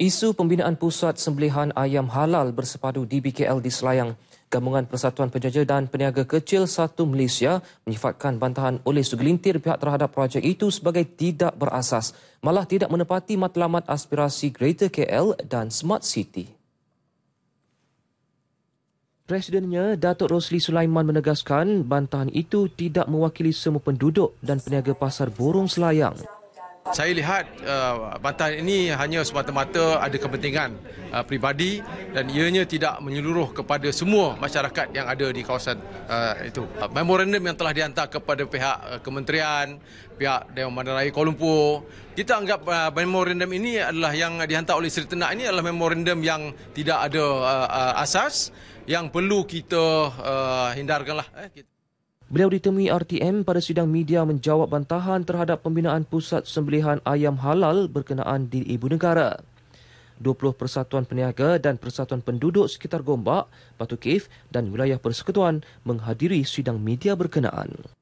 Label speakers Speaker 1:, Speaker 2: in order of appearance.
Speaker 1: Isu pembinaan pusat sembelihan ayam halal bersepadu di BKL di Selayang. Gabungan Persatuan Penjaja dan Peniaga Kecil Satu Malaysia menyifatkan bantahan oleh segelintir pihak terhadap projek itu sebagai tidak berasas, malah tidak menepati matlamat aspirasi Greater KL dan Smart City. Presidennya, Datuk Rosli Sulaiman menegaskan bantahan itu tidak mewakili semua penduduk dan peniaga pasar burung selayang.
Speaker 2: Saya lihat uh, bantahan ini hanya semata-mata ada kepentingan uh, peribadi dan ianya tidak menyeluruh kepada semua masyarakat yang ada di kawasan uh, itu. Uh, memorandum yang telah dihantar kepada pihak kementerian, pihak Dewan Bandaraya Kuala Lumpur, kita anggap memorandum ini adalah yang dihantar oleh Seri Tenak ini adalah memorandum yang tidak ada asas yang perlu kita hindarkanlah. Eh,
Speaker 1: Beliau ditemui RTM pada sidang media menjawab bantahan terhadap pembinaan pusat sembelihan ayam halal berkenaan di ibu negara. 20 persatuan peniaga dan persatuan penduduk sekitar Gombak, Batu Kif dan wilayah persekutuan menghadiri sidang media berkenaan.